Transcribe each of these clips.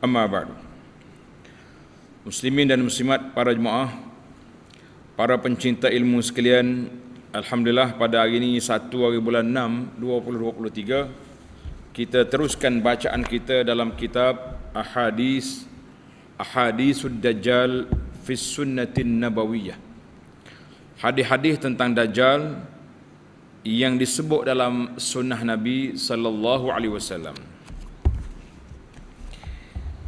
Amma ba'du. Muslimin dan muslimat para jemaah, para pencinta ilmu sekalian, alhamdulillah pada hari ini 1 hari bulan 6 2023 kita teruskan bacaan kita dalam kitab Ahadis Ahadisud Dajjal fi Sunnatin Nabawiyah. Hadis-hadis tentang Dajjal yang disebut dalam sunnah Nabi sallallahu alaihi wasallam.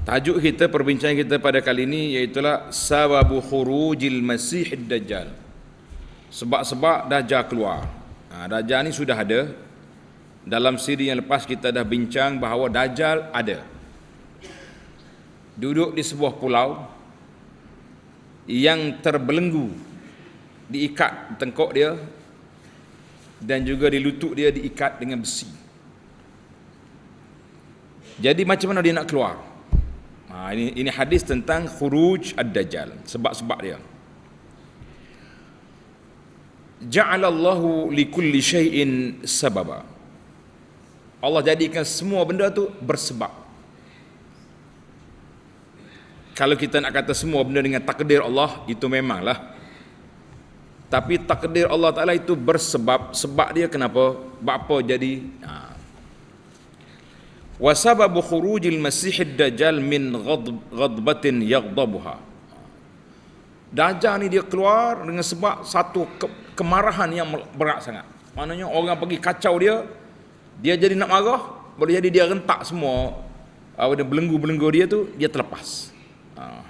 Tajuk kita perbincangan kita pada kali ini iaitu sababu khurujil masih dajjal. Sebab-sebab dajjal keluar. Ha, dajjal ni sudah ada. Dalam siri yang lepas kita dah bincang bahawa dajjal ada. Duduk di sebuah pulau yang terbelenggu diikat tengkok dia dan juga di lutut dia diikat dengan besi. Jadi macam mana dia nak keluar? Ah, ini ini hadis tentang khuruj ad-dajjal sebab-sebab dia ja'alallahu likulli shay'in sababa Allah jadikan semua benda tu bersebab kalau kita nak kata semua benda dengan takdir Allah itu memanglah tapi takdir Allah Taala itu bersebab sebab dia kenapa bapa jadi ha wasababu khurujil masih dajjal min ghadb ghadbatin yaghdabuha Dajjal ni dia keluar dengan sebab satu ke- kemarahan yang berat sangat. Maknanya orang pergi kacau dia, dia jadi nak marah, boleh jadi dia rentak semua apa ah, dia belenggu-belenggu dia tu, dia terlepas. Ah.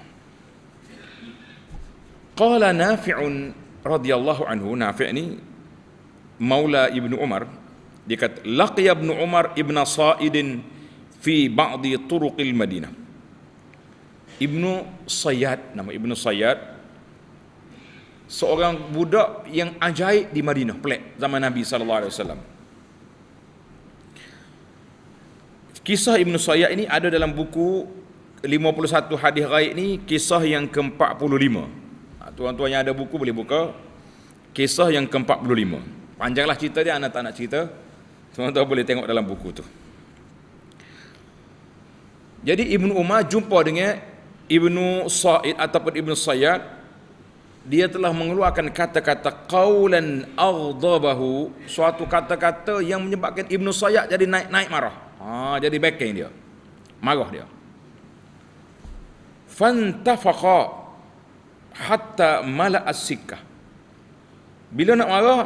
Qala Nafi'un radhiyallahu anhu, Nafi' ni Maula Ibnu Umar, dia kata laqiya Ibnu Umar Ibnu Sa'idin fi ba'di turuqil Madinah. Ibnu Sayyad nama Ibnu Sayyad seorang budak yang ajaib di Madinah pelik zaman Nabi sallallahu alaihi wasallam. Kisah Ibnu Sayyad ini ada dalam buku 51 hadis ghaib ni kisah yang ke-45. Ha, tuan-tuan yang ada buku boleh buka kisah yang ke-45. Panjanglah cerita dia anak tak nak cerita. Tuan-tuan boleh tengok dalam buku tu. Jadi Ibnu Umar jumpa dengan Ibnu Sa'id ataupun Ibnu Sayyad dia telah mengeluarkan kata-kata qaulan aghdabahu suatu kata-kata yang menyebabkan Ibnu Sayyad jadi naik naik marah. Ha jadi backing dia. Marah dia. Fantafaqa hatta mala as Bila nak marah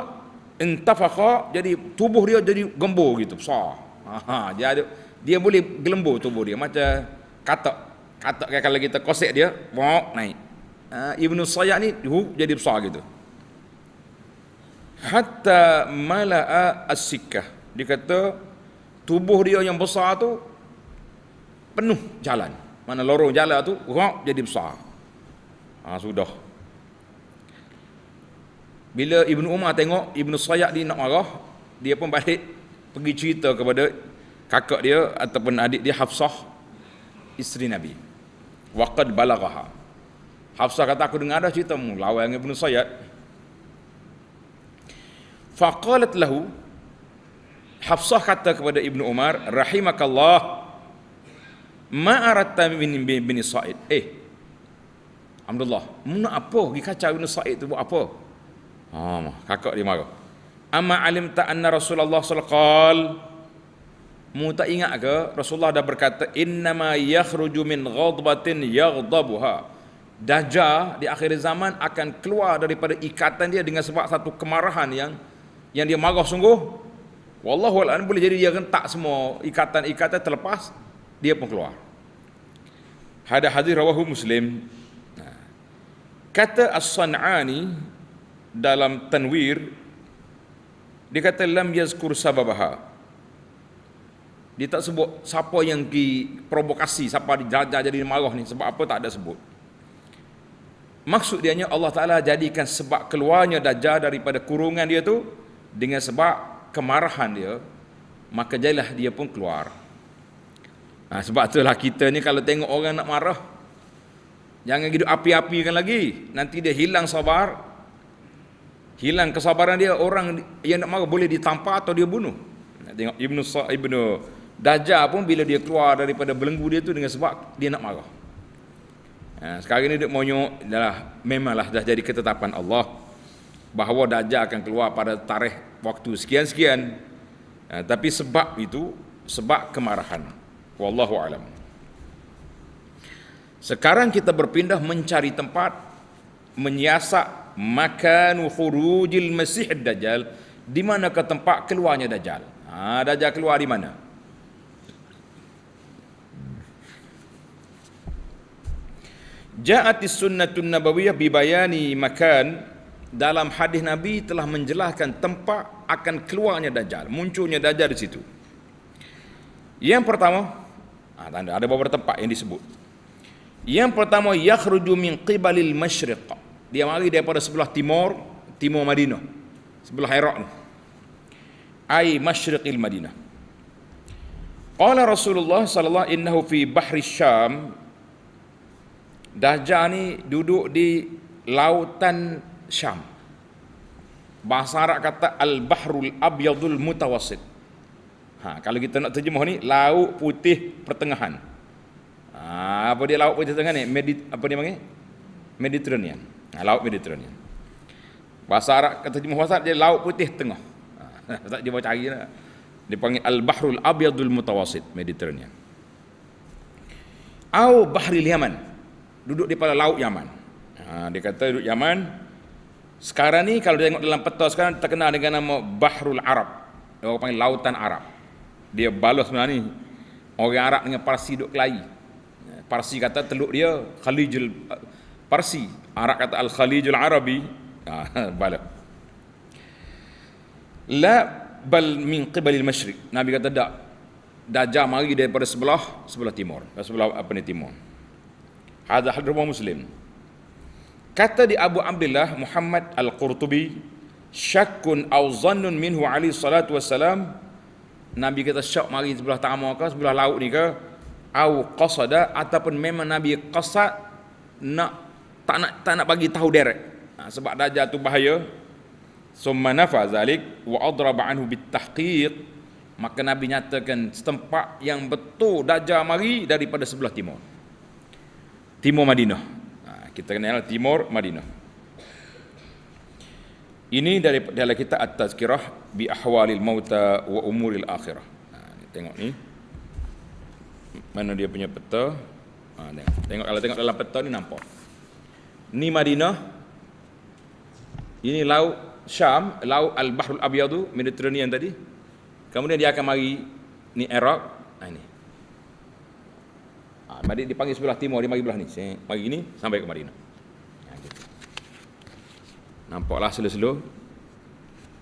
entafaqa jadi tubuh dia jadi gembur gitu besar. Ha, ha jadi dia boleh gelembur tubuh dia macam katak katak kalau kita kosek dia wok naik uh, ibnu sayyid ni hu jadi besar gitu hatta malaa as dia kata tubuh dia yang besar tu penuh jalan mana lorong jalan tu wok jadi besar ha, sudah bila ibnu umar tengok ibnu sayyid ni nak marah dia pun balik pergi cerita kepada kakak dia ataupun adik dia Hafsah isteri Nabi waqad balagha Hafsah kata aku dengar dah cerita mu lawan dengan Ibnu Sayyid faqalat lahu Hafsah kata kepada Ibnu Umar rahimakallah ma aratta min bin, bin Sa'id eh Alhamdulillah mana apa pergi kacau Ibnu Sa'id tu buat apa ah oh, kakak dia marah amma alim anna Rasulullah sallallahu alaihi wasallam Mu tak ingat ke Rasulullah dah berkata innama yakhruju min ghadbatin yaghdabuha. Dajjal di akhir zaman akan keluar daripada ikatan dia dengan sebab satu kemarahan yang yang dia marah sungguh. Wallahu a'lam boleh jadi dia rentak semua ikatan-ikatan terlepas dia pun keluar. Hada hadis rawahu Muslim. Kata As-Sanani dalam Tanwir dia kata lam yazkur sababaha dia tak sebut siapa yang diprovokasi, siapa dijajah jadi marah ni sebab apa tak ada sebut. Maksud dia Allah Taala jadikan sebab keluarnya dajjal daripada kurungan dia tu dengan sebab kemarahan dia maka jailah dia pun keluar. Ha, sebab itulah kita ni kalau tengok orang nak marah jangan hidup api-apikan lagi nanti dia hilang sabar hilang kesabaran dia orang yang nak marah boleh ditampar atau dia bunuh. tengok Ibnu Sa Ibnu Dajjal pun bila dia keluar daripada belenggu dia tu dengan sebab dia nak marah. Ha, sekarang ini dia monyok dah memanglah dah jadi ketetapan Allah bahawa Dajjal akan keluar pada tarikh waktu sekian-sekian. Ha, tapi sebab itu sebab kemarahan. Wallahu alam. Sekarang kita berpindah mencari tempat menyiasat makan khurujil Masih Dajjal di mana ke tempat keluarnya Dajjal. Ha, Dajjal keluar di mana? Ja'atis sunnatun nabawiyah bibayani makan dalam hadis Nabi telah menjelaskan tempat akan keluarnya dajjal, munculnya dajjal di situ. Yang pertama, ah, ada beberapa tempat yang disebut. Yang pertama yakhruju min qibalil masyriq. Dia mari daripada sebelah timur, timur Madinah. Sebelah Iraq ni. Ai masyriqil Madinah. Qala Rasulullah sallallahu Alaihi innahu fi bahri Syam Dajjal ni duduk di lautan Syam. Bahasa Arab kata al-bahrul abyadul Mutawasid. Ha, kalau kita nak terjemah ni laut putih pertengahan. Ha, apa dia laut putih pertengahan ni? Medit apa dia panggil? Mediterranean. Ha, laut Mediterranean. Bahasa Arab kata terjemah bahasa dia laut putih tengah. Ha, tak cuba cari lah. Dia panggil al-bahrul abyadul mutawassit Mediterranean. Au bahril Yaman duduk di pada laut Yaman. Ha, dia kata duduk Yaman. Sekarang ni kalau dia tengok dalam peta sekarang terkenal dengan nama Bahrul Arab. Orang panggil Lautan Arab. Dia balas sebenarnya ni. Orang Arab dengan Parsi duduk kelahi. Parsi kata teluk dia Khalijul Parsi. Arab kata Al-Khalijul Arabi. Ha, balas. La bal min qibalil Mashriq. Nabi kata tak. Dajjal mari daripada sebelah sebelah timur. Sebelah apa ni timur. Hadza hadrum Muslim. Kata di Abu Abdullah Muhammad Al-Qurtubi syakun au zannun minhu Ali salatu wassalam, Nabi kata syak mari sebelah tamar ke sebelah laut ni ke au qasada ataupun memang Nabi qasad nak tak nak tak nak bagi tahu derek ha, sebab dajal tu bahaya summa nafa zalik wa adraba anhu bit tahqiq maka nabi nyatakan setempat yang betul dajal mari daripada sebelah timur Timur Madinah. Ha, kita kenal Timur Madinah. Ini dari dalam kita atas kira bi ahwalil mauta wa umuril akhirah. Ha, tengok ni. Mana dia punya peta? Ha, tengok. tengok kalau tengok dalam peta ni nampak. Ni Madinah. Ini laut Syam, laut Al-Bahrul Abyadu, Mediterranean tadi. Kemudian dia akan mari ni Iraq. Ha, ini mari ah, dia panggil sebelah timur dia mari belah ni mari ni sampai ke Madinah ah, nampaklah selo-selo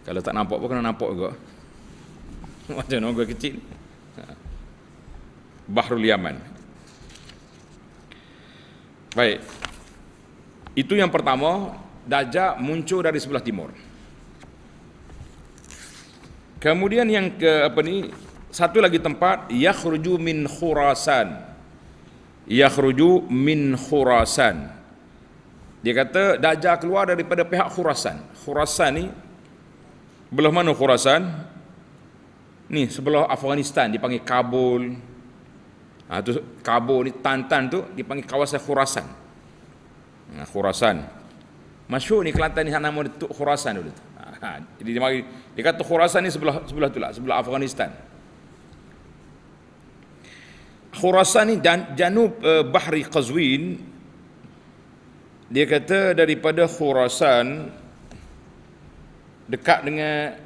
kalau tak nampak pun kena nampak juga macam nogo kecil ah. Bahrul Yaman baik itu yang pertama Dajjal muncul dari sebelah timur kemudian yang ke apa ni satu lagi tempat yakhruju min khurasan yakhruju min khurasan dia kata dajjal keluar daripada pihak khurasan khurasan ni belah mana khurasan ni sebelah afghanistan dipanggil kabul ha, tu kabul ni tantan tu dipanggil kawasan khurasan ha, khurasan masyhur ni kelantan ni nama tu khurasan dulu ha, ha, jadi dia, dia kata khurasan ni sebelah sebelah tu lah sebelah afghanistan Khurasan ni dan Janub uh, Bahri Qazwin dia kata daripada Khurasan dekat dengan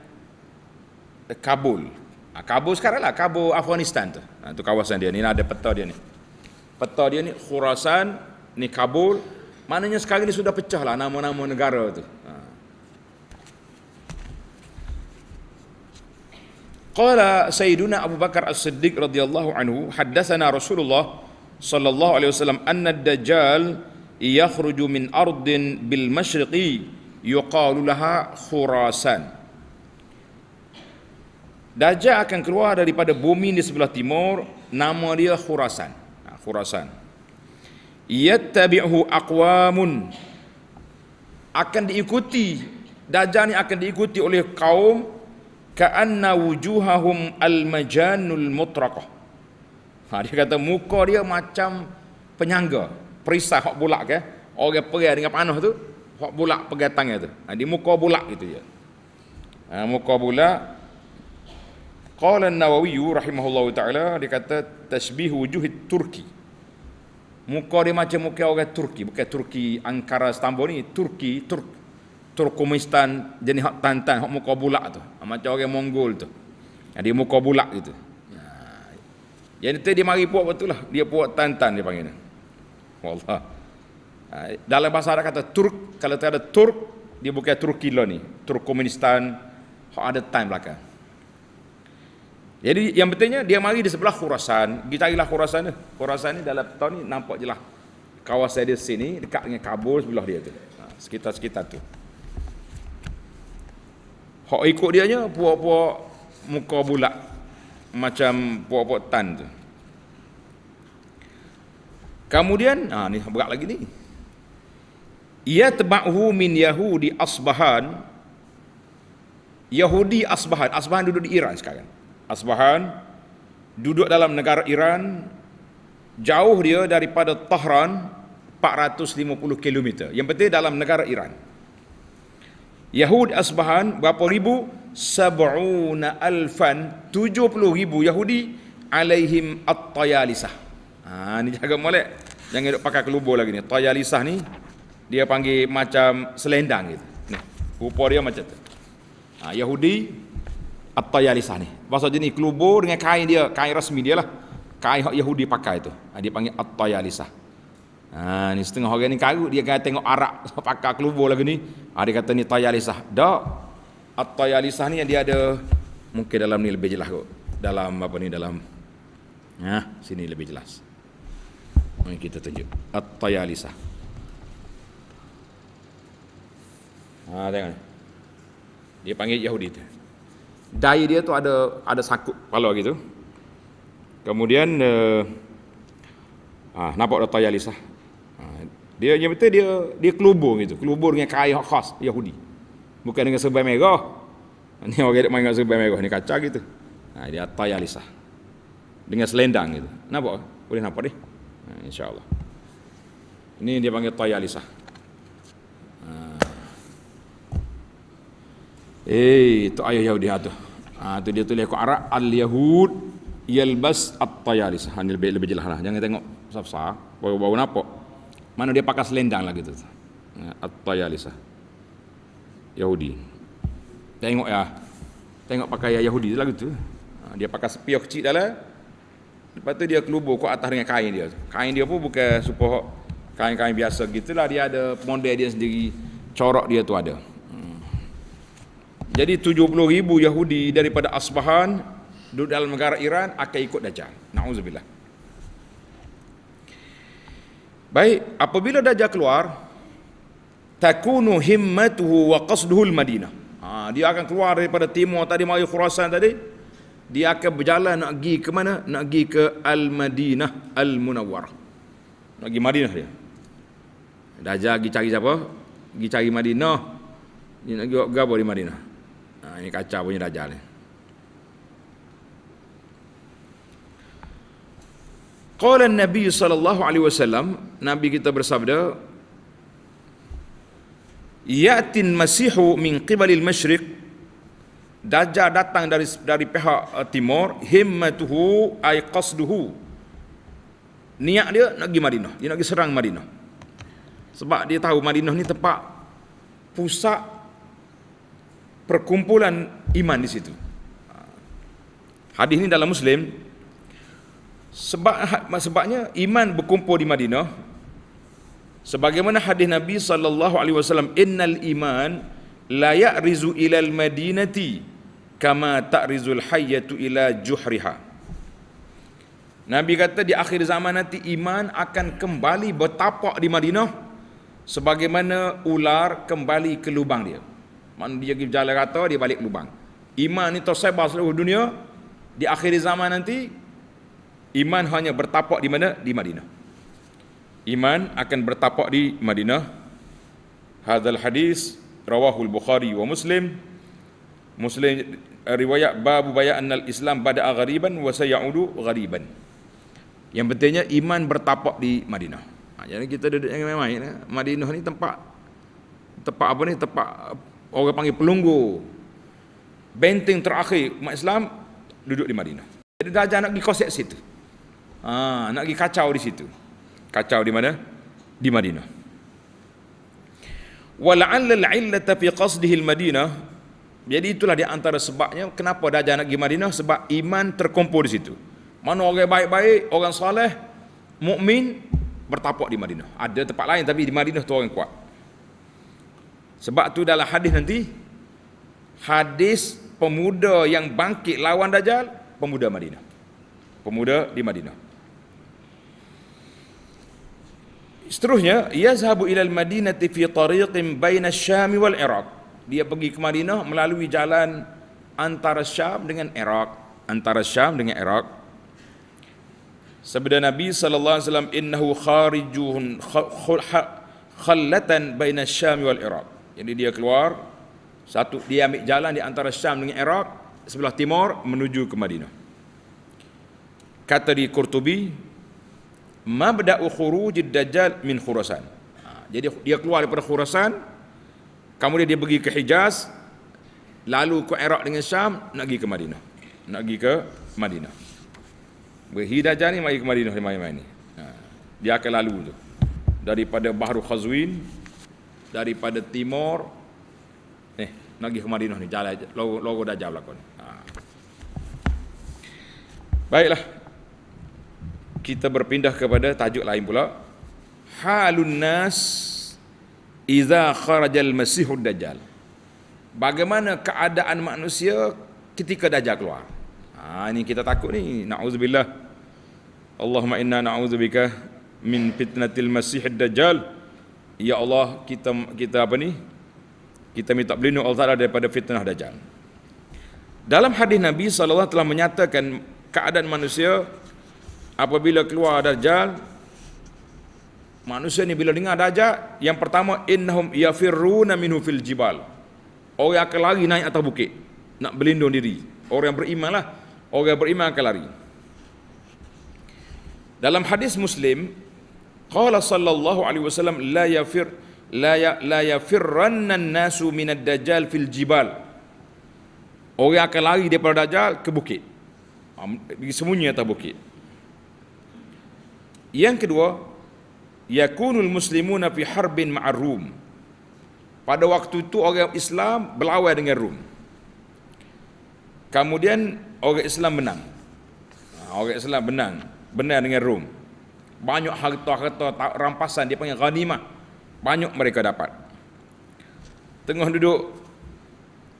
eh, Kabul. Ha, Kabul sekarang lah, Kabul Afghanistan tu. Ha, tu kawasan dia ni, lah, ada peta dia ni. Peta dia ni Khurasan, ni Kabul. Maknanya sekarang ni sudah pecah lah nama-nama negara tu. Qala Sayyiduna Abu Bakar As-Siddiq radhiyallahu anhu haddatsana Rasulullah sallallahu alaihi wasallam anna ad-dajjal yakhruju min ardin bil masyriqi yuqalu laha Khurasan. Dajjal akan keluar daripada bumi di sebelah timur nama dia Khurasan. Ha, khurasan. Yattabi'uhu aqwamun akan diikuti Dajjal ni akan diikuti oleh kaum ka'anna wujuhahum al-majanul mutraqah. Ha, dia kata muka dia macam penyangga, perisai hak bulak ke. Orang perai dengan panah tu, hak bulak pegang tangan tu. Ha, di muka bulak gitu je. Ha, muka bulak. Qala an rahimahullah rahimahullahu taala dia kata tashbih wujuhit Turki. Muka dia macam muka orang Turki, bukan Turki Ankara Istanbul ni, Turki, Turki Turkmenistan jenis hak tantan hak muka bulat tu ha, macam orang Mongol tu yang ha, dia muka bulat gitu ha, yang itu dia mari puak betul lah dia puak tantan dia panggil Allah dalam bahasa Arab kata Turk kalau tak ada Turk dia bukan lah ni Turkmenistan hak ada time belakang jadi yang pentingnya dia mari di sebelah Khurasan kita carilah Khurasan tu. Khurasan ni dalam tahun ni nampak je lah kawasan dia sini dekat dengan Kabul sebelah dia tu sekitar-sekitar tu Hak ikut dia nya puak-puak muka bulat macam puak-puak tan tu. Kemudian, ha ni berat lagi ni. Ia tabahu min yahudi asbahan Yahudi Asbahan, Asbahan duduk di Iran sekarang. Asbahan duduk dalam negara Iran jauh dia daripada Tehran 450 km. Yang penting dalam negara Iran. Yahud Asbahan berapa ribu? Sab'una alfan 70 ribu Yahudi alaihim at-tayalisah ha, ni jaga molek jangan duk pakai kelubur lagi ni tayalisah ni dia panggil macam selendang gitu ni rupa dia macam tu ha, Yahudi at-tayalisah ni bahasa jenis kelubur dengan kain dia kain rasmi dia lah kain Yahudi pakai tu ha, dia panggil at-tayalisah Ha, ni setengah orang ni karut dia kata tengok arak pakar kelubur lagi ni. Ha, dia kata ni tayalisah. Dak. At-tayalisah ni yang dia ada mungkin dalam ni lebih jelas kot. Dalam apa ni dalam ha, sini lebih jelas. Mari kita tunjuk. At-tayalisah. Ha tengok ni. Dia panggil Yahudi tu. Dai dia tu ada ada sakut kepala gitu. Kemudian uh, ha, nampak ada tayalisah. Dia yang betul dia dia kelubur gitu, kelubur dengan kain khas Yahudi. Bukan dengan serban merah. Ni orang dia main dengan serban merah ni kaca gitu. Ha, dia atai alisah. Dengan selendang gitu. Nampak? Boleh nampak ni? Ha, InsyaAllah. Ini dia panggil tayar alisah. Ha. Eh, tu ayah Yahudi lah tu. Ha, tu dia tulis kuara al-Yahud yalbas at-tayalis. Hanya lebih lebih jelas lah. Jangan tengok besar-besar. bau baru nampak mana dia pakai selendang lagi tu? Ya, Lisa. Yahudi. Tengok ya. Tengok pakai Yahudi lagi tu. Ha, dia pakai sepiok kecil dalam. Lepas tu dia kelubur kok atas dengan kain dia. Kain dia pun bukan supaya kain-kain biasa gitulah dia ada model dia sendiri corok dia tu ada hmm. jadi 70 ribu Yahudi daripada Asbahan duduk dalam negara Iran akan ikut Dajjal na'udzubillah Baik, apabila Dajjal keluar, takunu himmatuhu wa qasduhu al-Madinah. Ha, dia akan keluar daripada timur tadi, mari Khurasan tadi. Dia akan berjalan nak pergi ke mana? Nak pergi ke Al-Madinah Al-Munawwarah. Nak pergi Madinah dia. Dajjal pergi cari siapa? Pergi cari Madinah. Dia nak pergi apa di Madinah? Ha, ini kacau punya Dajjal ni. Qala Nabi sallallahu alaihi wasallam, Nabi kita bersabda, Ya'tin Masihu min qibali al-Mashriq Dajjal datang dari dari pihak uh, timur himmatuhu ay qasduhu niat dia nak pergi Madinah dia nak pergi serang Madinah sebab dia tahu Madinah ni tempat pusat perkumpulan iman di situ hadis ini dalam Muslim sebab sebabnya iman berkumpul di Madinah sebagaimana hadis Nabi sallallahu alaihi wasallam innal iman la ya'rizu ilal madinati kama ta'rizul hayyatu ila juhriha Nabi kata di akhir zaman nanti iman akan kembali bertapak di Madinah sebagaimana ular kembali ke lubang dia mana dia pergi jalan rata dia balik lubang iman ni tersebar seluruh dunia di akhir zaman nanti Iman hanya bertapak di mana? Di Madinah. Iman akan bertapak di Madinah. Hadal hadis rawahul Bukhari wa Muslim. Muslim eh, riwayat babu bayan al Islam pada agariban wa sayyudu gariban. Yang pentingnya iman bertapak di Madinah. Ha, jadi kita duduk yang main-main. Eh. Madinah ni tempat tempat apa ni? Tempat eh, orang panggil pelunggu. Benteng terakhir umat Islam duduk di Madinah. Jadi dah jangan nak dikosek situ. Ha, nak pergi kacau di situ. Kacau di mana? Di Madinah. Wala'alla al-illata fi qasdihi madinah Jadi itulah di antara sebabnya kenapa dah nak pergi Madinah sebab iman terkumpul di situ. Mana orang baik-baik, orang soleh, mukmin bertapak di Madinah. Ada tempat lain tapi di Madinah tu orang kuat. Sebab tu dalam hadis nanti hadis pemuda yang bangkit lawan Dajjal, pemuda Madinah. Pemuda di Madinah. seterusnya yazhabu ila al-madinati fi tariqin baina asy-syam wal iraq dia pergi ke Madinah melalui jalan antara Syam dengan Iraq antara Syam dengan Iraq sabda Nabi sallallahu alaihi wasallam innahu kharijun ha-, khallatan baina asy-syam wal iraq jadi dia keluar satu dia ambil jalan di antara Syam dengan Iraq sebelah timur menuju ke Madinah kata di Qurtubi mabda'u khurujid dajjal min khurasan ha, jadi dia keluar daripada khurasan kemudian dia pergi ke hijaz lalu ke Iraq dengan Syam nak pergi ke Madinah nak pergi ke Madinah berhi dajjal ni pergi ke Madinah ni main-main ni ha, dia akan lalu tu daripada Bahru Khazwin daripada timur eh nak pergi ke Madinah ni jalan logo, logo dajjal belakang ni ha. Baiklah, kita berpindah kepada tajuk lain pula halun nas iza kharajal masihud dajjal bagaimana keadaan manusia ketika dajjal keluar ha ini kita takut ni naudzubillah Allahumma inna na'udzubika min fitnatil masihid dajjal ya Allah kita kita apa ni kita minta berlindung Allah Taala daripada fitnah dajjal dalam hadis Nabi sallallahu alaihi wasallam telah menyatakan keadaan manusia apabila keluar dajjal manusia ni bila dengar dajjal yang pertama innahum yafiruna minhu fil jibal orang akan lari naik atas bukit nak berlindung diri orang yang beriman lah orang yang beriman akan lari dalam hadis muslim qala sallallahu alaihi wasallam la yafir la ya la yafirranna an-nasu min ad-dajjal fil jibal orang akan lari daripada dajjal ke bukit disembunyi atas bukit yang kedua, yakunul muslimuna fi harbin ma'ar rum. Pada waktu itu orang Islam berlawan dengan Rum. Kemudian orang Islam menang. Ha, orang Islam menang, benar dengan Rum. Banyak harta-harta rampasan dia panggil ghanimah. Banyak mereka dapat. Tengah duduk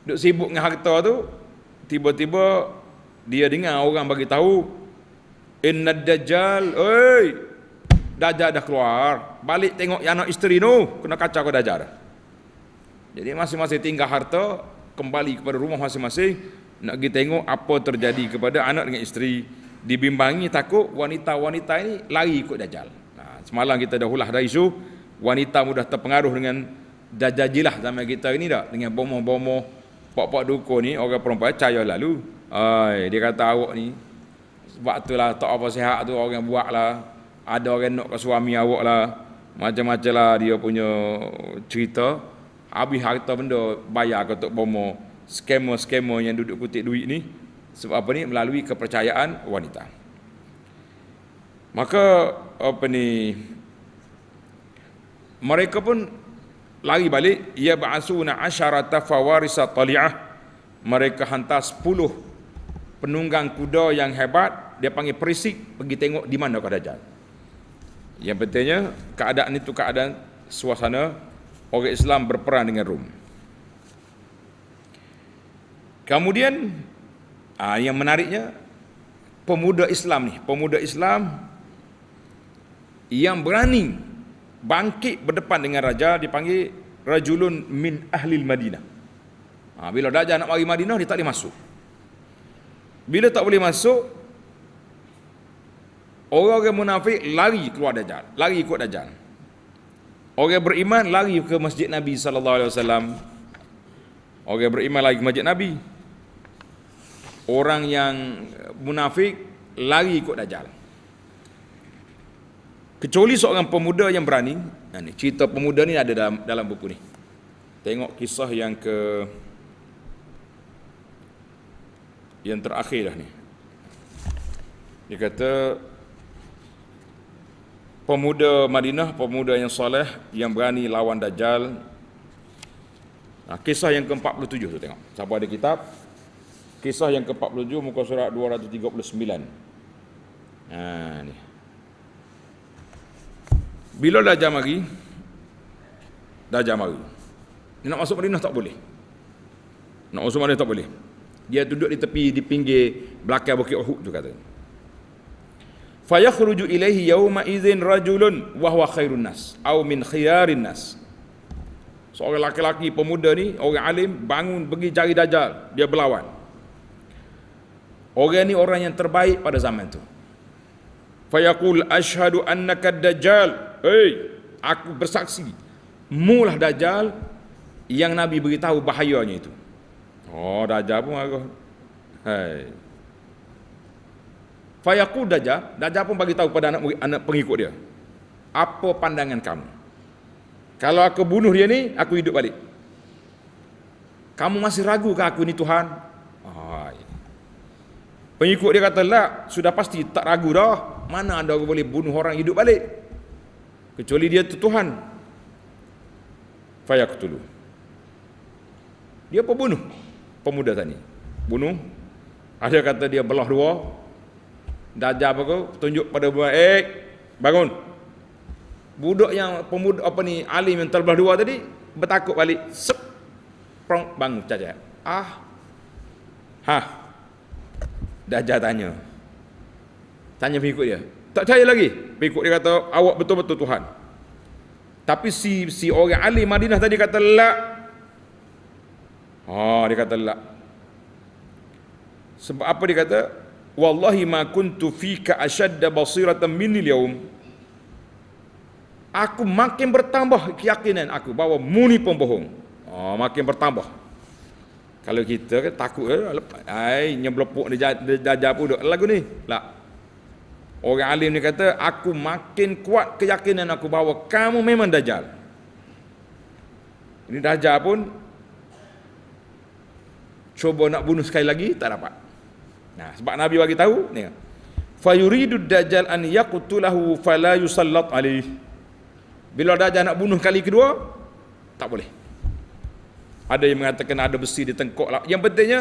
duduk sibuk dengan harta tu, tiba-tiba dia dengar orang bagi tahu Inna dajjal, oi. Dajjal dah keluar. Balik tengok anak isteri tu, kena kacau kau dajjal. Jadi masing-masing tinggal harta, kembali kepada rumah masing-masing, nak pergi tengok apa terjadi kepada anak dengan isteri. Dibimbangi takut wanita-wanita ini lari ikut dajjal. Nah, semalam kita dah ulah dah isu, wanita mudah terpengaruh dengan dajjal jilah zaman kita ini dah. Dengan bomoh-bomoh, pak-pak dukun ni, orang perempuan cahaya lalu. Ay, dia kata awak ni, sebab tu lah tak apa sihat tu orang buat lah ada orang nak ke suami awak lah macam-macam lah dia punya cerita habis harta benda bayar ke Tok Bomo skema-skema yang duduk kutip duit ni sebab apa ni melalui kepercayaan wanita maka apa ni mereka pun lari balik ia ba'asuna asharata fawarisa taliah mereka hantar sepuluh penunggang kuda yang hebat dia panggil perisik pergi tengok di mana kau dajal. Yang pentingnya keadaan itu keadaan suasana orang Islam berperang dengan Rom. Kemudian ah, yang menariknya pemuda Islam ni, pemuda Islam yang berani bangkit berdepan dengan raja dipanggil rajulun min ahli Madinah. Ah, bila dajal nak pergi Madinah dia tak boleh masuk. Bila tak boleh masuk, Orang-orang munafik lari keluar Dajjal, lari ikut Dajjal. Orang beriman lari ke Masjid Nabi sallallahu alaihi wasallam. Orang beriman lari ke Masjid Nabi. Orang yang munafik lari ikut Dajjal. Kecuali seorang pemuda yang berani. Nah ni, cerita pemuda ni ada dalam dalam buku ni. Tengok kisah yang ke yang terakhir dah ni. Dia kata pemuda Madinah, pemuda yang soleh yang berani lawan Dajjal. Nah, kisah yang ke-47 tu tengok. Siapa ada kitab? Kisah yang ke-47 muka surat 239. Ha ni. Bila dah jam jamari, dah jamari. Dia nak masuk Madinah tak boleh. Nak masuk Madinah tak boleh. Dia duduk di tepi di pinggir belakang Bukit Uhud tu katanya fayakhruju ilaihi yawma izin rajulun wa huwa khairun nas au min khiyarin nas seorang laki pemuda ni orang alim bangun pergi cari dajjal dia berlawan orang ni orang yang terbaik pada zaman tu fayaqul ashhadu annaka dajjal hey aku bersaksi mulah dajjal yang nabi beritahu bahayanya itu oh dajjal pun aku hai hey. Fayaqul Dajjal, Dajjal pun bagi tahu kepada anak, anak pengikut dia. Apa pandangan kamu? Kalau aku bunuh dia ni, aku hidup balik. Kamu masih ragu ke aku ni Tuhan? Ay. Ah, pengikut dia kata, lah, sudah pasti tak ragu dah. Mana anda boleh bunuh orang hidup balik? Kecuali dia tu Tuhan. Fayaqul Dia pun bunuh pemuda tadi. Bunuh. Ada kata dia belah dua, Dajjal apa tunjuk pada buah eh bangun budak yang pemuda apa ni alim yang terbelah dua tadi bertakut balik sep prong bangun cacat ah ha Dajjal tanya tanya pengikut dia tak percaya lagi pengikut dia kata awak betul-betul Tuhan tapi si si orang alim Madinah tadi kata lak ha oh, dia kata lak sebab apa dia kata wallahi ma kuntu fika ashadda basiratan min al aku makin bertambah keyakinan aku bahawa muni pembohong oh, makin bertambah kalau kita kan takut eh, lepas, ai dia jajah pun duk lagu ni tak. Lah. orang alim ni kata aku makin kuat keyakinan aku bahawa kamu memang dajal ini dajal pun cuba nak bunuh sekali lagi tak dapat Nah, sebab Nabi bagi tahu ni. Fa yuridu dajjal an yaqtulahu fala yusallat alih. Bila dajjal nak bunuh kali kedua, tak boleh. Ada yang mengatakan ada besi di tengkok lah. Yang pentingnya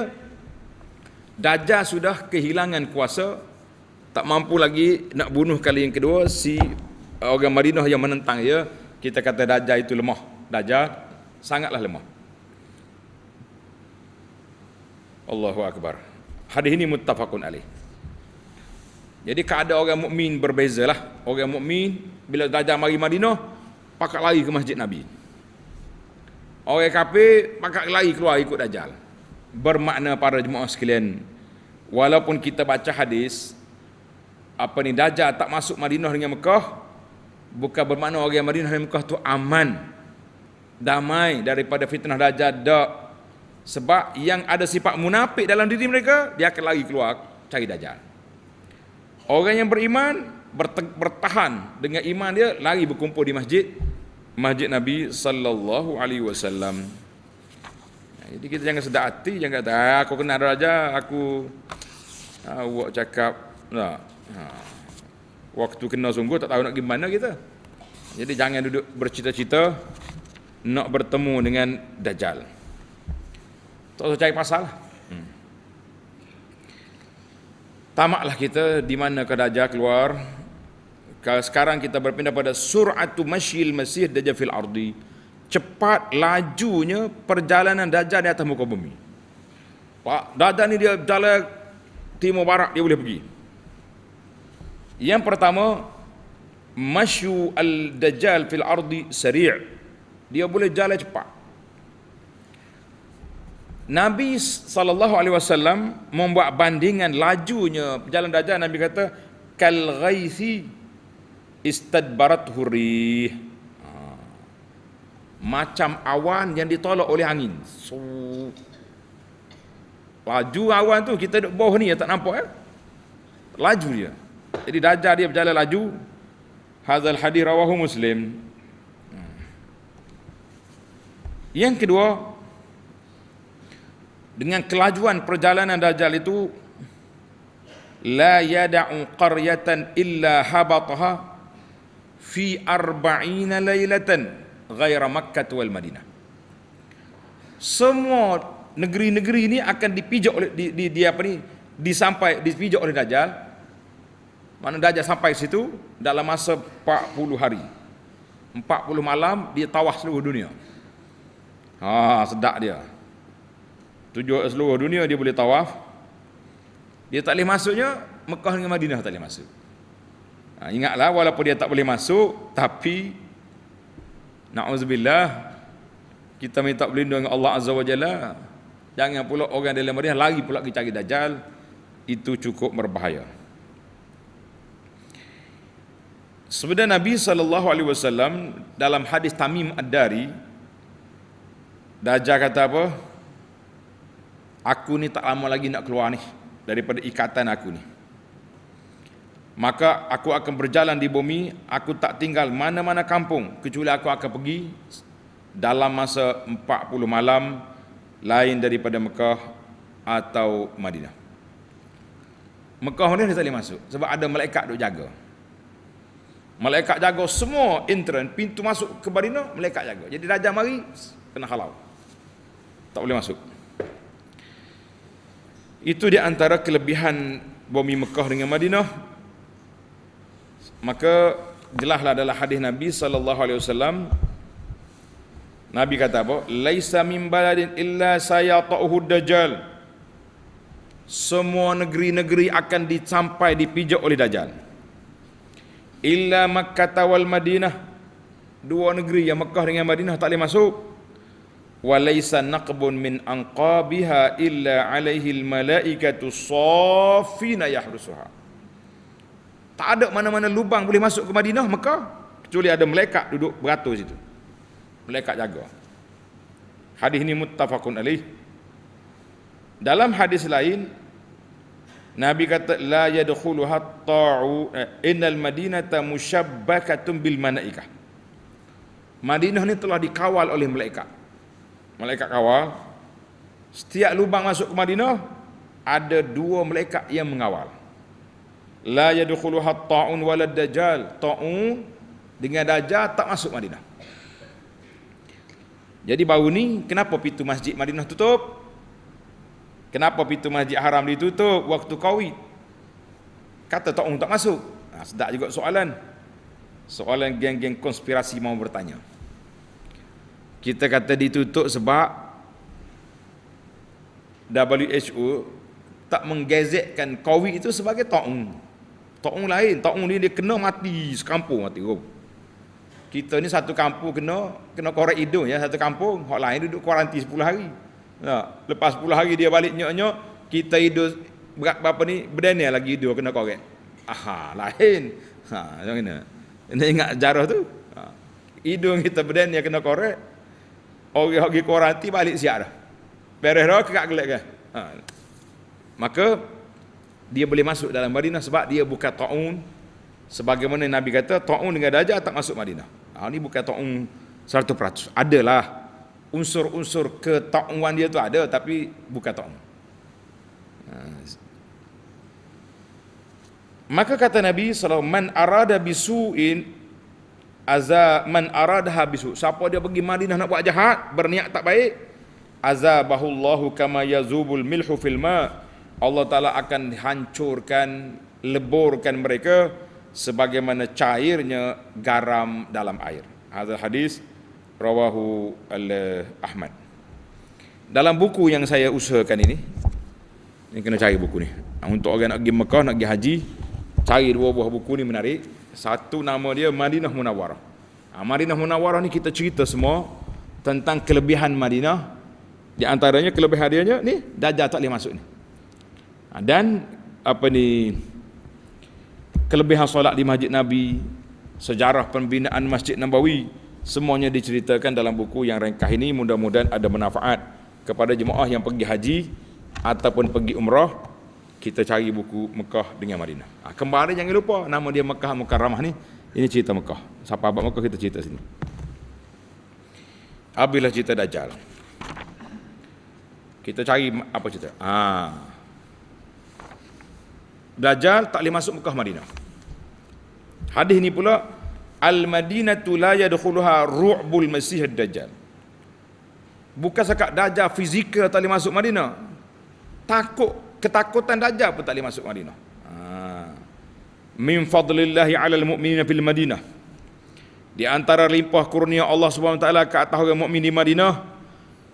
dajjal sudah kehilangan kuasa, tak mampu lagi nak bunuh kali yang kedua si uh, orang Madinah yang menentang dia, kita kata dajjal itu lemah. Dajjal sangatlah lemah. Allahu akbar. Hadis ini muttafaqun alaih. Jadi keadaan orang mukmin berbezalah. Orang mukmin bila dajah mari Madinah, pakak lari ke Masjid Nabi. Orang kafir pakak lari keluar ikut dajal. Bermakna para jemaah sekalian, walaupun kita baca hadis apa ni dajjal tak masuk Madinah dengan Mekah, bukan bermakna orang Madinah dengan Mekah tu aman damai daripada fitnah dajjal dak sebab yang ada sifat munafik dalam diri mereka dia akan lari keluar cari dajjal orang yang beriman bertahan dengan iman dia lari berkumpul di masjid masjid Nabi sallallahu alaihi wasallam jadi kita jangan sedap hati jangan kata ah, aku ada aja, aku ah, awak cakap tak lah, ha, waktu kena sungguh tak tahu nak gimana kita jadi jangan duduk bercita-cita nak bertemu dengan dajal. Tak usah cari pasal lah. Hmm. Tamaklah kita di mana kedaja keluar. Kalau sekarang kita berpindah pada suratu masyil masih dajah fil ardi. Cepat lajunya perjalanan dajah di atas muka bumi. Pak, dajah ni dia jalan timur barat dia boleh pergi. Yang pertama, masyu al-dajjal fil ardi sari' dia boleh jalan cepat Nabi saw membuat bandingan lajunya jalan dajjal Nabi kata kal ghaisi istadbarat huri ha. macam awan yang ditolak oleh angin so, laju awan tu kita duduk bawah ni ya tak nampak eh laju dia jadi dajjal dia berjalan laju hadzal hadis rawahu muslim hmm. yang kedua dengan kelajuan perjalanan Dajjal itu la yada'u qaryatan illa habataha fi arba'in laylatan ghaira makkah wal madinah semua negeri-negeri ini akan dipijak oleh di, di, di apa ni disampai dipijak oleh dajjal mana dajjal sampai situ dalam masa 40 hari 40 malam dia tawah seluruh dunia ha sedak dia tujuh seluruh dunia dia boleh tawaf dia tak boleh masuknya Mekah dengan Madinah tak boleh masuk ha, ingatlah walaupun dia tak boleh masuk tapi na'udzubillah kita minta perlindungan dengan Allah Azza wa Jalla jangan pula orang dalam Madinah lagi pula kita cari Dajjal itu cukup berbahaya sebenarnya Nabi sallallahu alaihi wasallam dalam hadis Tamim Ad-Dari Dajjal kata apa? aku ni tak lama lagi nak keluar ni daripada ikatan aku ni maka aku akan berjalan di bumi aku tak tinggal mana-mana kampung kecuali aku akan pergi dalam masa 40 malam lain daripada Mekah atau Madinah Mekah ni dia tak boleh masuk sebab ada malaikat duk jaga malaikat jaga semua entrance pintu masuk ke Madinah malaikat jaga jadi raja mari kena halau tak boleh masuk itu di antara kelebihan bumi Mekah dengan Madinah. Maka jelaslah adalah hadis Nabi sallallahu alaihi wasallam Nabi kata apa? Laisa min baladin illa sayata'uhu dajjal. Semua negeri-negeri akan dicampai dipijak oleh dajjal. Illa Makkah wal Madinah. Dua negeri yang Mekah dengan Madinah tak boleh masuk walaysa naqbun min anqabiha illa alaihi almalaikatu safina yahrusuha tak ada mana-mana lubang boleh masuk ke Madinah Mekah kecuali ada malaikat duduk beratur situ malaikat jaga hadis ini muttafaqun alaih dalam hadis lain Nabi kata la yadkhulu hatta'u eh, innal madinata mushabbakatun bil malaikah Madinah ni telah dikawal oleh malaikat malaikat kawal setiap lubang masuk ke Madinah ada dua malaikat yang mengawal la yadkhulu hatta'un walad dajjal ta'un dengan dajjal tak masuk Madinah jadi baru ni kenapa pintu masjid Madinah tutup kenapa pintu masjid haram ditutup waktu kawit? kata ta'un tak masuk nah, ha, sedap juga soalan soalan geng-geng konspirasi mau bertanya kita kata ditutup sebab WHO tak menggezekkan COVID itu sebagai ta'ung. Ta'ung lain, ta'ung ni dia kena mati sekampung mati. Oh. Kita ni satu kampung kena kena korek hidung ya satu kampung, orang lain duduk kuarantin 10 hari. Ya. lepas 10 hari dia balik nyok-nyok, kita hidup berat berapa ni, berdaniel lagi hidup kena korek. Aha, lain. Ha, macam mana? Ini ingat jarah tu. Ha. Hidung kita berdaniel kena korek, Orang pergi kuaranti balik siap dah. Beres dah kekak gelak kan. Ha. Maka dia boleh masuk dalam Madinah sebab dia bukan ta'un. Sebagaimana Nabi kata ta'un dengan dajah tak masuk Madinah. Ha, ini bukan ta'un 100%. Adalah unsur-unsur ke keta'uan dia tu ada tapi bukan ta'un. Ha. Maka kata Nabi sallallahu alaihi man arada bisu'in Azab man arad habisu. Siapa dia pergi Madinah nak buat jahat, berniat tak baik, azabahullahu kama yazubul milhu fil ma. Allah Taala akan hancurkan, leburkan mereka sebagaimana cairnya garam dalam air. Hadis hadis rawahu al Ahmad. Dalam buku yang saya usahakan ini, ini kena cari buku ni. Untuk orang nak pergi Mekah, nak pergi haji, cari dua buah buku ni menarik. Satu nama dia Madinah Munawarah. Ha, ah, Madinah Munawarah ni kita cerita semua tentang kelebihan Madinah. Di antaranya kelebihan dia ni Dajjal tak boleh masuk ni. Ha, dan apa ni kelebihan solat di Masjid Nabi, sejarah pembinaan Masjid Nabawi, semuanya diceritakan dalam buku yang ringkas ini mudah-mudahan ada manfaat kepada jemaah yang pergi haji ataupun pergi umrah kita cari buku Mekah dengan Madinah. Ha, kembali jangan lupa nama dia Mekah Mukarramah ni. Ini cerita Mekah. Siapa abang Mekah kita cerita sini. Abilah cerita Dajjal. Kita cari apa cerita. Ha. Dajjal tak boleh masuk Mekah Madinah. Hadis ni pula Al-Madinatu la yadkhuluha ru'bul Masih Dajjal. Bukan sekak Dajjal fizikal tak boleh masuk Madinah. Takut ketakutan Dajjal pun tak boleh masuk Madinah. Ha. Min fadlillahi alal mu'minina fil Madinah. Di antara limpah kurnia Allah SWT ke atas orang mu'min di Madinah,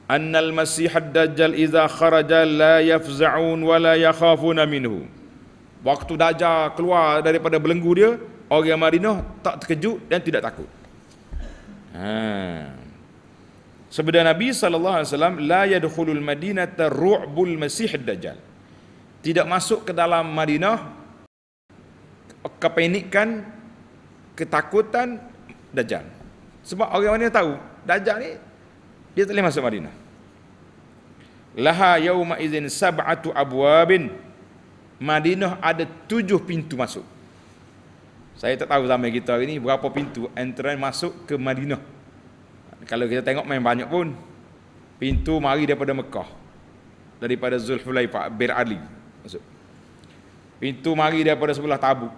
annal masih dajjal iza kharaja la yafza'un wa la yakhafuna minhu. Waktu Dajjal keluar daripada belenggu dia, orang Madinah tak terkejut dan tidak takut. Ha. Sebenarnya Nabi sallallahu alaihi wasallam la yadkhulul madinata ru'bul masih dajjal tidak masuk ke dalam Madinah kepenikan ketakutan Dajjal sebab orang Madinah tahu Dajjal ni dia tak boleh masuk Madinah laha yauma izin sab'atu abwabin Madinah ada tujuh pintu masuk saya tak tahu zaman kita hari ni berapa pintu entrance masuk ke Madinah kalau kita tengok main banyak pun pintu mari daripada Mekah daripada Zulhulaifah Bir Ali Pintu mari daripada sebelah Tabuk.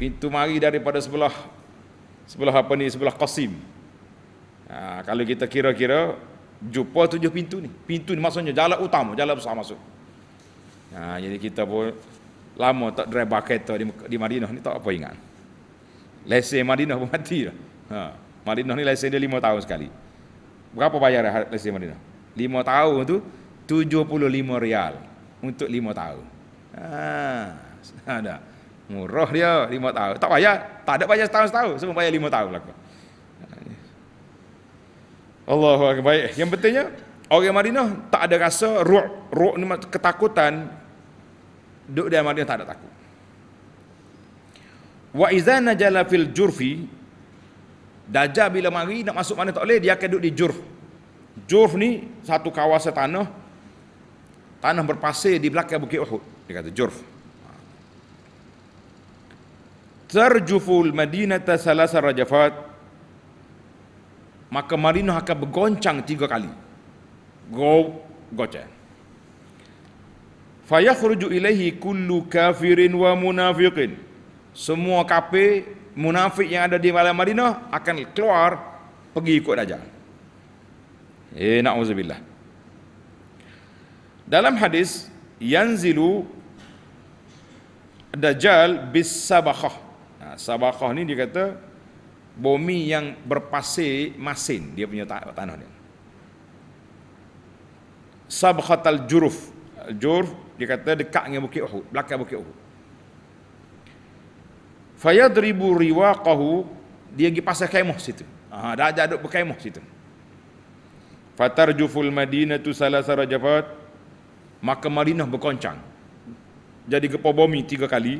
Pintu mari daripada sebelah sebelah apa ni? Sebelah Qasim. Ha, kalau kita kira-kira jumpa tujuh pintu ni. Pintu ni maksudnya jalan utama, jalan besar masuk. Ha, jadi kita pun lama tak drive bucket di, di Madinah ni tak apa ingat. Lesen Madinah pun mati dah. Ha, Madinah ni lesen dia lima tahun sekali. Berapa bayar lesen Madinah? Lima tahun tu lima rial untuk lima tahun. Ha, ada. Murah dia 5 tahun. Tak payah, tak ada payah setahun-setahun, semua bayar 5 tahun belaka. Allahu akbar. Yang pentingnya orang Madinah tak ada rasa ruk ruk ni ketakutan duduk di Madinah tak ada takut. Wa idza najala fil jurfi Dajjal bila mari nak masuk mana tak boleh dia akan duduk di jurf. Jurf ni satu kawasan tanah tanah berpasir di belakang Bukit Uhud. Dia kata Jurf. Terjuful Madinata Salasa Rajafat Maka Madinah akan bergoncang tiga kali Go Goncang Fayakhruju ilaihi kullu kafirin wa munafiqin Semua kafir Munafik yang ada di malam Madinah Akan keluar Pergi ikut Dajjal Eh na'udzubillah dalam hadis yanzilu dajjal bis sabakhah. Nah, sabakhah ni dia kata bumi yang berpasir masin dia punya tanah ni. Sabakhatal juruf. Juruf dia kata dekat dengan Bukit Uhud, belakang Bukit Uhud. Fayadribu riwaqahu dia pergi pasar kemah situ. Ah, dah ada duk berkemah situ. Fatarjuful madinatu salasa rajafat maka Madinah berkoncang jadi gempa bumi tiga kali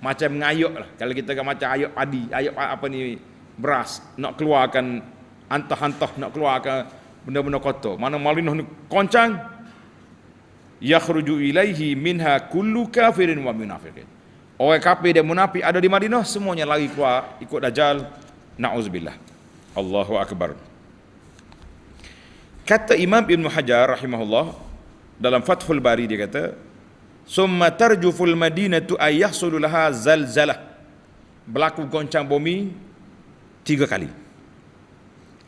macam mengayuk lah kalau kita kata macam ayuk padi ayuk apa ni beras nak keluarkan antah-antah nak keluarkan benda-benda kotor mana Madinah ni koncang yakhruju ilaihi minha kullu kafirin wa munafiqin orang kafir dan munafik ada di Madinah semuanya lagi keluar ikut dajal na'uzubillah Allahu akbar kata Imam Ibn Hajar rahimahullah dalam Fathul Bari dia kata summa tarjuful madinatu ayahsul laha zalzalah berlaku goncang bumi tiga kali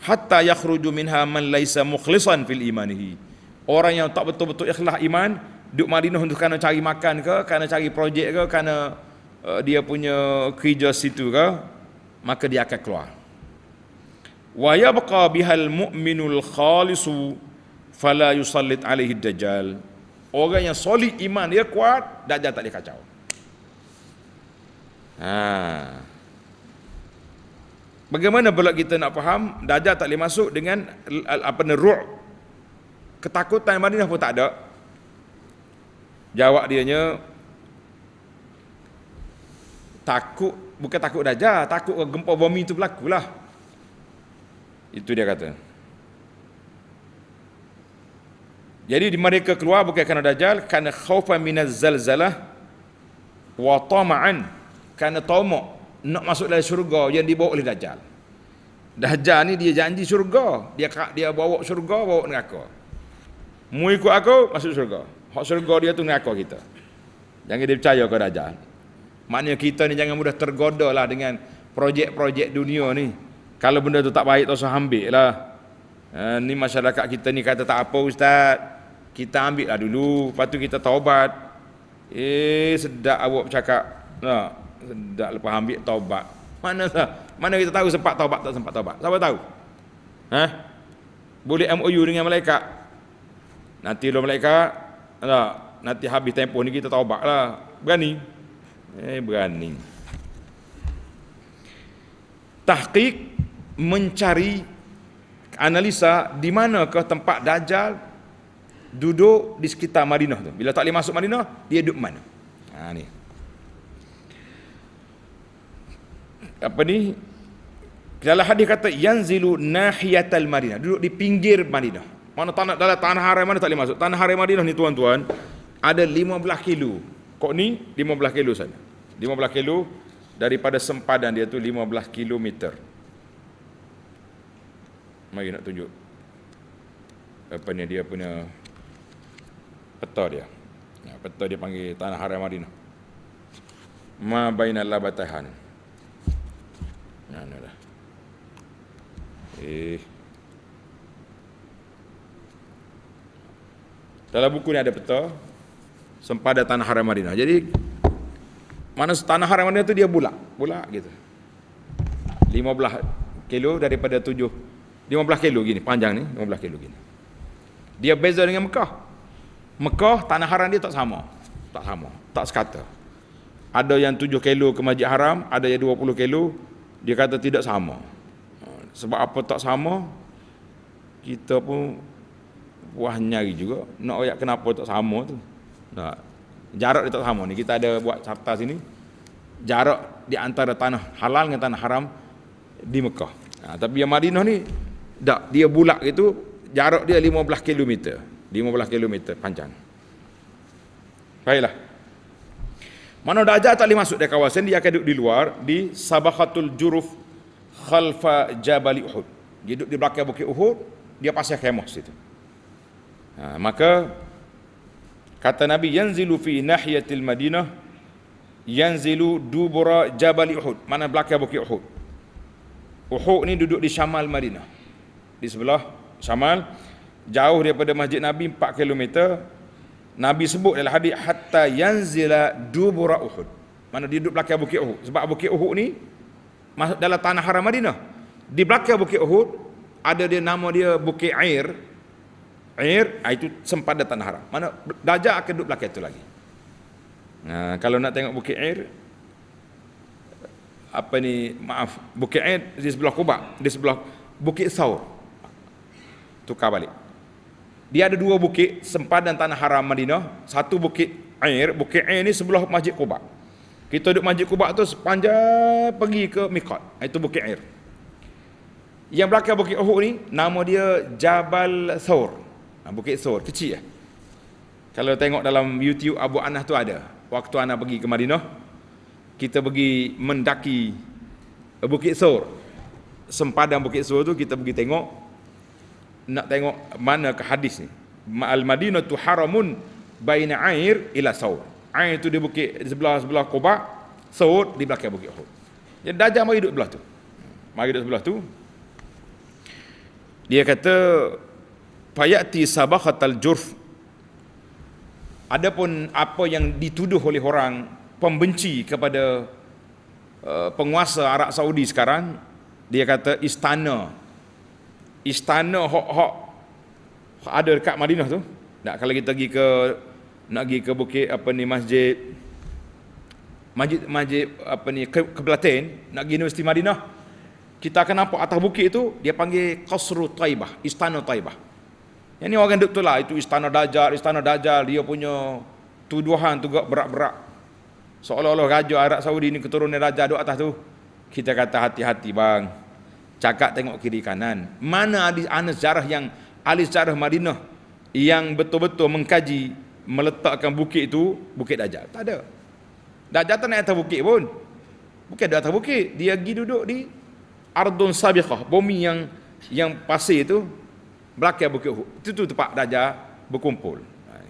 hatta yakhruju minha man laisa mukhlishan fil imanihi orang yang tak betul-betul ikhlas iman duk Madinah untuk kena cari makan ke kena cari projek ke kena uh, dia punya kerja situ ke maka dia akan keluar wa yabqa bihal mu'minul khalisu fala yusallit alaihi dajjal orang yang solid iman dia kuat dajjal tak boleh kacau ha bagaimana pula kita nak faham dajjal tak boleh masuk dengan apa ni ru' ketakutan dah pun tak ada jawab dia nya takut bukan takut dajjal takut gempa bumi itu berlaku lah itu dia kata Jadi di mereka keluar bukan kerana dajal, kerana khaufan minaz zalzalah wa tama'an, kerana tamak nak masuk dalam syurga yang dibawa oleh dajal. Dajjal ni dia janji syurga, dia dia bawa syurga, bawa neraka. Mu ikut aku masuk syurga. Hak syurga dia tu neraka kita. Jangan dia percaya kepada dajjal. Maknanya kita ni jangan mudah tergoda lah dengan projek-projek dunia ni. Kalau benda tu tak baik tak usah ambil lah. Uh, ni masyarakat kita ni kata tak apa ustaz kita ambil lah dulu lepas tu kita taubat eh sedap lah awak bercakap nah, sedap lepas ambil taubat mana lah? mana kita tahu sempat taubat tak sempat taubat siapa tahu ha? boleh MOU dengan malaikat nanti lo malaikat nah, nanti habis tempoh ni kita taubat lah berani eh berani tahqiq mencari analisa di manakah tempat dajjal duduk di sekitar Madinah tu. Bila tak boleh masuk Madinah, dia duduk mana? Ha ni. Apa ni? Dalam hadis kata yanzilu nahiyatal Madinah, duduk di pinggir Madinah. Mana tanah dalam tanah haram mana tak boleh masuk. Tanah haram Madinah ni tuan-tuan ada 15 kilo. Kok ni 15 kilo sana. 15 kilo daripada sempadan dia tu 15 kilometer. Mari nak tunjuk. Apa ni dia punya peta dia. Ya, peta dia panggil tanah haram Madinah. Ma bainal labatahan. Ya, ni dah. Eh. Dalam buku ni ada peta sempada tanah haram Madinah. Jadi mana tanah haram Madinah tu dia bulat, bulat gitu. 15 kilo daripada 7 15 kilo gini panjang ni 15 kilo gini dia beza dengan Mekah Mekah tanah haram dia tak sama tak sama tak sekata ada yang 7 kilo ke masjid haram ada yang 20 kilo dia kata tidak sama ha, sebab apa tak sama kita pun puas nyari juga nak ayat kenapa tak sama tu tak. jarak dia tak sama ni kita ada buat carta sini jarak di antara tanah halal dengan tanah haram di Mekah ha, tapi yang Madinah ni tak dia bulat gitu jarak dia 15 kilometer 15 km panjang. Baiklah. Mana Dajjal tak boleh masuk dia kawasan, dia akan duduk di luar, di Sabahatul Juruf Khalfa Jabali Uhud. Dia duduk di belakang Bukit Uhud, dia pasal khemah situ. Ha, maka, kata Nabi, Yanzilu fi nahiyatil Madinah, Yanzilu dubura Jabali Uhud. Mana belakang Bukit Uhud. Uhud ni duduk di Syamal Madinah. Di sebelah Syamal Madinah jauh daripada Masjid Nabi 4 km Nabi sebut dalam hadis hatta yanzila dubura Uhud mana dia duduk belakang Bukit Uhud sebab Bukit Uhud ni masuk dalam tanah haram Madinah di belakang Bukit Uhud ada dia nama dia Bukit Air Air ah, itu sempat dalam tanah haram mana Dajjal akan duduk belakang itu lagi nah, kalau nak tengok Bukit Air apa ni maaf Bukit Air di sebelah Kubah di sebelah Bukit Saur tukar balik dia ada dua bukit sempadan tanah haram Madinah. Satu bukit air, bukit air ni sebelah Masjid Kubah. Kita duduk Masjid Kubah tu sepanjang pergi ke Miqat. Itu bukit air. Yang belakang bukit Uhud ni nama dia Jabal Thawr. Ha, bukit Thawr kecil ya. Kalau tengok dalam YouTube Abu Anah tu ada. Waktu Anah pergi ke Madinah, kita pergi mendaki Bukit Thawr. Sempadan Bukit Thawr tu kita pergi tengok nak tengok mana ke hadis ni al tu haramun baina air ila saur air tu di bukit sebelah-sebelah Quba saur di belakang bukit Uhud jadi dajal mari duduk sebelah tu mari duduk sebelah tu dia kata fayati sabakhatal jurf adapun apa yang dituduh oleh orang pembenci kepada uh, penguasa Arab Saudi sekarang dia kata istana istana hok-hok ada dekat Madinah tu. Nak kalau kita pergi ke nak pergi ke bukit apa ni masjid masjid masjid apa ni ke, ke Belatin, nak pergi Universiti Madinah. Kita akan nampak atas bukit itu dia panggil Qasru Taibah, Istana Taibah. Yang ni orang duk tu lah itu istana Dajjal, istana Dajjal dia punya tuduhan tu gak berat-berat. Seolah-olah raja Arab Saudi ni keturunan raja duk atas tu. Kita kata hati-hati bang cakap tengok kiri kanan mana ahli sejarah yang ahli sejarah Madinah yang betul-betul mengkaji meletakkan bukit itu bukit Dajjal tak ada Dajjal tak naik atas bukit pun bukan di atas bukit dia pergi duduk di Ardun Sabiqah bumi yang yang pasir itu belakang bukit itu tu tempat Dajjal berkumpul ha,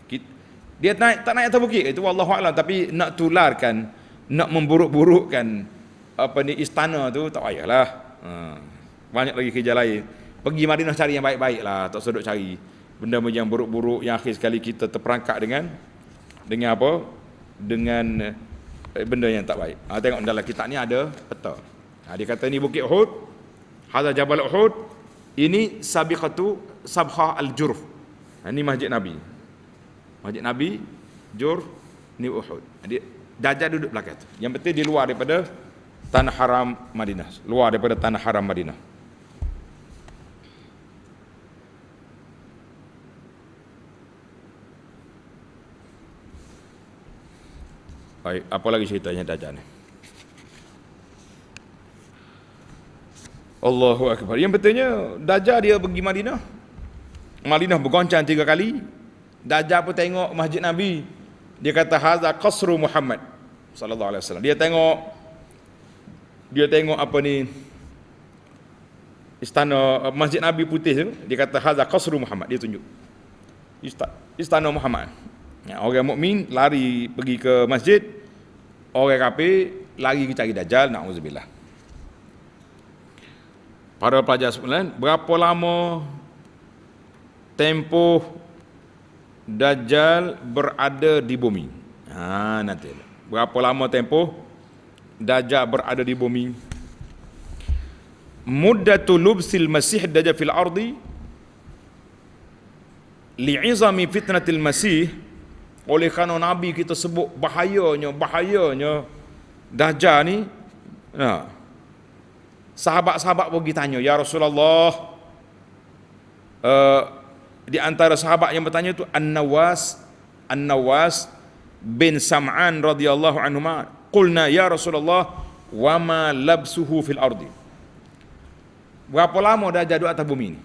dia naik tak naik atas bukit itu wallahu alam tapi nak tularkan nak memburuk-burukkan apa ni istana tu tak payahlah hmm banyak lagi kerja lain. Pergi Madinah cari yang baik-baik lah. Tak sedut cari. Benda yang buruk-buruk yang akhir sekali kita terperangkap dengan dengan apa? Dengan eh, benda yang tak baik. Ha, tengok dalam kitab ni ada peta. Ha, dia kata ni Bukit Uhud. Hadha Jabal Uhud. Ini Sabiqatu Sabha Al-Jurf. Ha, ah, ini Masjid Nabi. Masjid Nabi, Jurf, ni Uhud. Jadi Dajjal duduk belakang tu. Yang penting di luar daripada tanah haram Madinah. Luar daripada tanah haram Madinah. Baik, apa lagi ceritanya Dajjal ni? Allahu Akbar. Yang betulnya Dajjal dia pergi Madinah. Madinah bergoncang tiga kali. Dajjal pun tengok Masjid Nabi. Dia kata haza qasru Muhammad sallallahu alaihi wasallam. Dia tengok dia tengok apa ni? Istana Masjid Nabi putih tu. Dia kata haza qasru Muhammad. Dia tunjuk. Istana Muhammad. Ya, orang mukmin lari pergi ke masjid, orang kafir lari cari dajjal, na'udzubillah. Para pelajar sebulan, berapa lama tempoh dajjal berada di bumi? Ha, nanti. Berapa lama tempoh dajjal berada di bumi? Muddatu lubsil masih dajjal fil ardi li'izami fitnatil masih masih oleh kerana Nabi kita sebut bahayanya, bahayanya Dajjal ni. Ya. Sahabat-sahabat pergi tanya, Ya Rasulullah. Uh, di antara sahabat yang bertanya tu An-Nawas An-Nawas bin Sam'an radhiyallahu anhu ma qulna ya Rasulullah wa ma labsuhu fil ardi Berapa lama dah jadi atas bumi ni?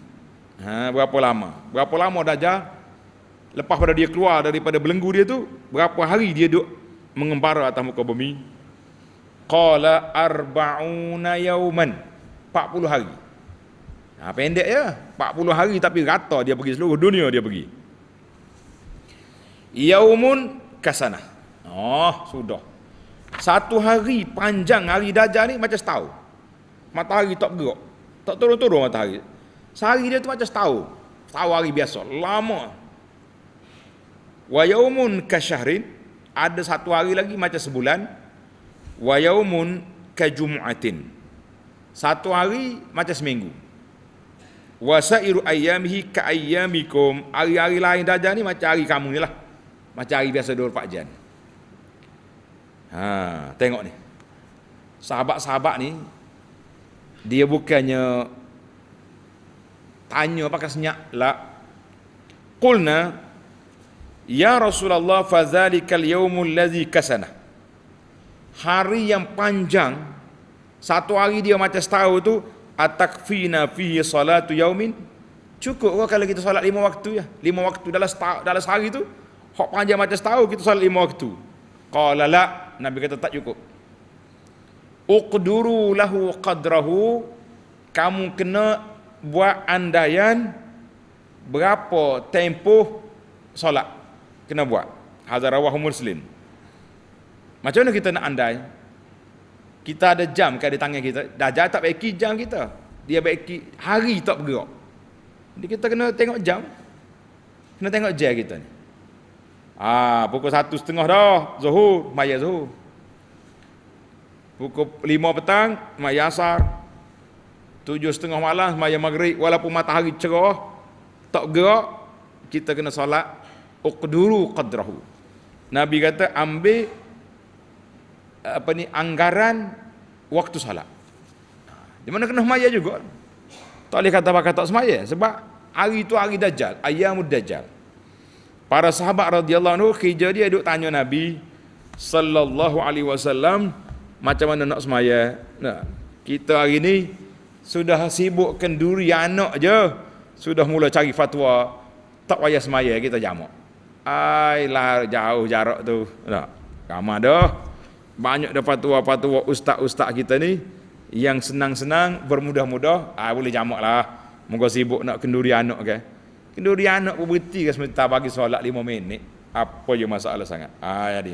Ha, berapa lama? Berapa lama dah jadi lepas pada dia keluar daripada belenggu dia tu berapa hari dia duduk mengembara atas muka bumi qala arbauna yauman 40 hari ha, pendek je 40 hari tapi rata dia pergi seluruh dunia dia pergi yaumun kasana oh sudah satu hari panjang hari dajah ni macam setahun matahari tak bergerak tak turun-turun matahari sehari dia tu macam setahun setahun hari biasa lama wa yaumun kasyahrin ada satu hari lagi macam sebulan wa yaumun kajumu'atin satu hari macam seminggu wa sairu ayyamihi ka ayyamikum hari-hari lain dajal ni macam hari kamu ni lah, macam hari biasa dua empat Jan. ha tengok ni sahabat-sahabat ni dia bukannya tanya pakai senyap lah Qulna Ya Rasulullah fadzalikal yaumul ladzi kasana. Hari yang panjang satu hari dia macam setahu tu atakfina fihi salatu yaumin. Cukup kau kalau kita solat lima waktu ya. Lima waktu dalam setahu, dalam sehari tu hok panjang macam setahu kita solat lima waktu. Qala la Nabi kata tak cukup. Uqduru lahu qadrahu kamu kena buat andaian berapa tempoh solat kena buat hazarawah muslim macam mana kita nak andai kita ada jam kat di tangan kita dah jatuh tak baik jam kita dia baik hari tak bergerak jadi kita kena tengok jam kena tengok jam kita ni ah pukul satu setengah dah zuhur maya zuhur pukul lima petang maya asar tujuh setengah malam maya maghrib walaupun matahari cerah tak gerak kita kena solat uqduru qadrahu nabi kata ambil apa ni anggaran waktu salat ha, di mana kena semaya juga tak boleh kata pakai tak semaya sebab hari itu hari dajjal ayamud dajjal para sahabat radhiyallahu anhu kerja dia duk tanya nabi sallallahu alaihi wasallam macam mana nak semaya nah, kita hari ni sudah sibuk kenduri anak je sudah mula cari fatwa tak payah semaya kita jamak lah jauh jarak tu. Tak. Kamu ada banyak dapat tua-tua ustaz-ustaz kita ni yang senang-senang bermudah-mudah ah boleh jamak lah moga sibuk nak kenduri anak ke kenduri anak pun berhenti ke sementara bagi solat lima minit apa je masalah sangat ah jadi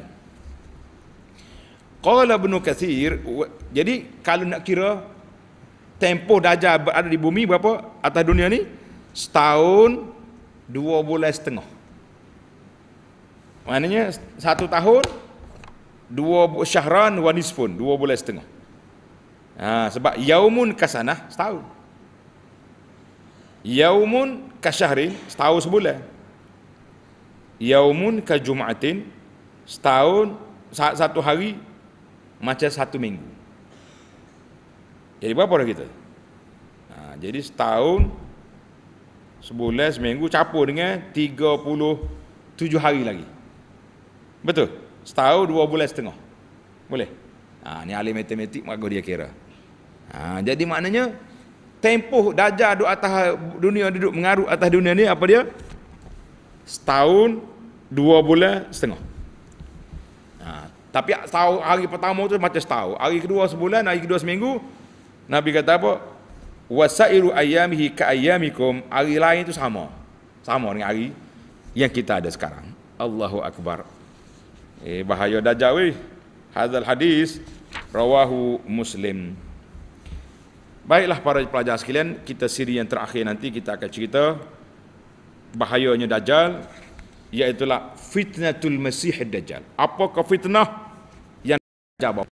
qala ibn kathir jadi kalau nak kira tempoh dajah ada di bumi berapa atas dunia ni setahun dua bulan setengah Maknanya satu tahun dua syahran wa nisfun, dua bulan setengah. Ha, sebab yaumun kasanah setahun. Yaumun kasyahrin setahun sebulan. Yaumun Jumaatin, setahun satu hari macam satu minggu. Jadi berapa dah kita? Ha, jadi setahun sebulan seminggu capur dengan 37 hari lagi. Betul. Setahun dua bulan setengah. Boleh? Ha, ni ahli matematik maka dia kira. Ha, jadi maknanya tempoh dajah duduk atas dunia duduk mengarut atas dunia ni apa dia? Setahun dua bulan setengah. Ha, tapi setahun, hari pertama tu macam setahun. Hari kedua sebulan, hari kedua seminggu. Nabi kata apa? Wasairu ayamihi ka ayamikum. Hari lain tu sama. Sama dengan hari yang kita ada sekarang. Allahu Akbar. Eh bahaya dajal weh. Hadzal hadis rawahu Muslim. Baiklah para pelajar sekalian, kita siri yang terakhir nanti kita akan cerita bahayanya dajal iaitu fitnatul masih dajal. Apakah fitnah yang dajal?